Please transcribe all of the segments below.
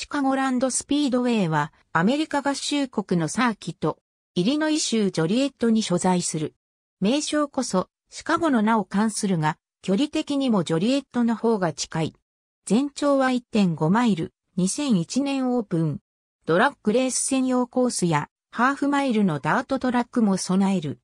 シカゴランドスピードウェイは、アメリカ合衆国のサーキット、イリノイ州ジョリエットに所在する。名称こそ、シカゴの名を冠するが、距離的にもジョリエットの方が近い。全長は1.5マイル、2001年オープン。ドラッグレース専用コースや、ハーフマイルのダートトラックも備える。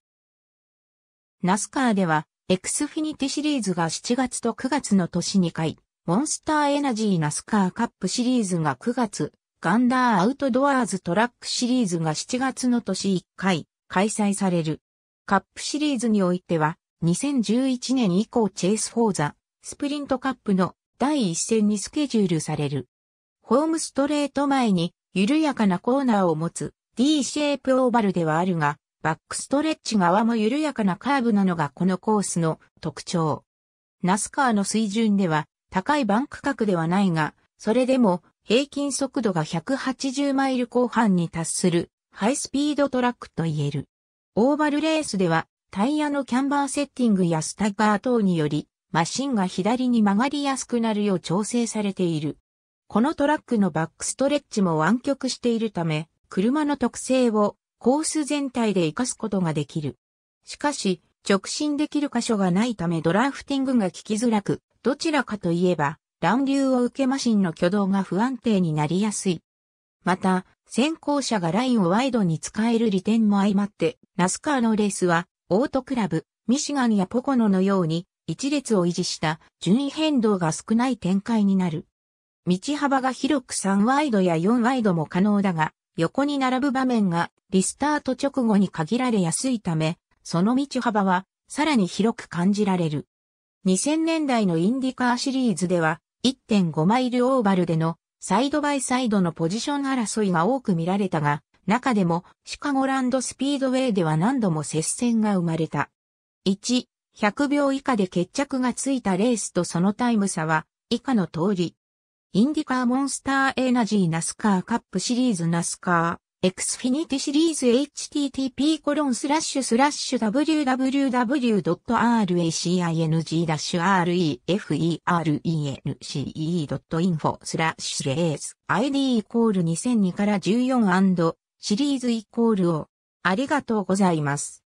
ナスカーでは、エクスフィニティシリーズが7月と9月の年2回、モンスターエナジーナスカーカップシリーズが9月、ガンダーアウトドアーズトラックシリーズが7月の年1回開催される。カップシリーズにおいては、2011年以降チェイスフォーザ、スプリントカップの第一戦にスケジュールされる。ホームストレート前に緩やかなコーナーを持つ D シェイプオーバルではあるが、バックストレッチ側も緩やかなカーブなのがこのコースの特徴。ナスカーの水準では高いバンク角ではないが、それでも平均速度が180マイル後半に達するハイスピードトラックと言える。オーバルレースではタイヤのキャンバーセッティングやスタッガー等によりマシンが左に曲がりやすくなるよう調整されている。このトラックのバックストレッチも湾曲しているため、車の特性をコース全体で活かすことができる。しかし、直進できる箇所がないためドラフティングが効きづらく、どちらかといえば、乱流を受けマシンの挙動が不安定になりやすい。また、先行者がラインをワイドに使える利点も相まって、ナスカーのレースは、オートクラブ、ミシガンやポコノのように、一列を維持した順位変動が少ない展開になる。道幅が広く3ワイドや4ワイドも可能だが、横に並ぶ場面がリスタート直後に限られやすいため、その道幅はさらに広く感じられる。2000年代のインディカーシリーズでは、1.5マイルオーバルでのサイドバイサイドのポジション争いが多く見られたが、中でもシカゴランドスピードウェイでは何度も接戦が生まれた。1、100秒以下で決着がついたレースとそのタイム差は以下の通り。インディカーモンスターエナジーナスカーカップシリーズナスカー。Xfinity シリーズ http コロンスラッシュスラッシュ www.racing-reference.info スラッシュレース ID イコール2002から14シリーズイコールをありがとうございます。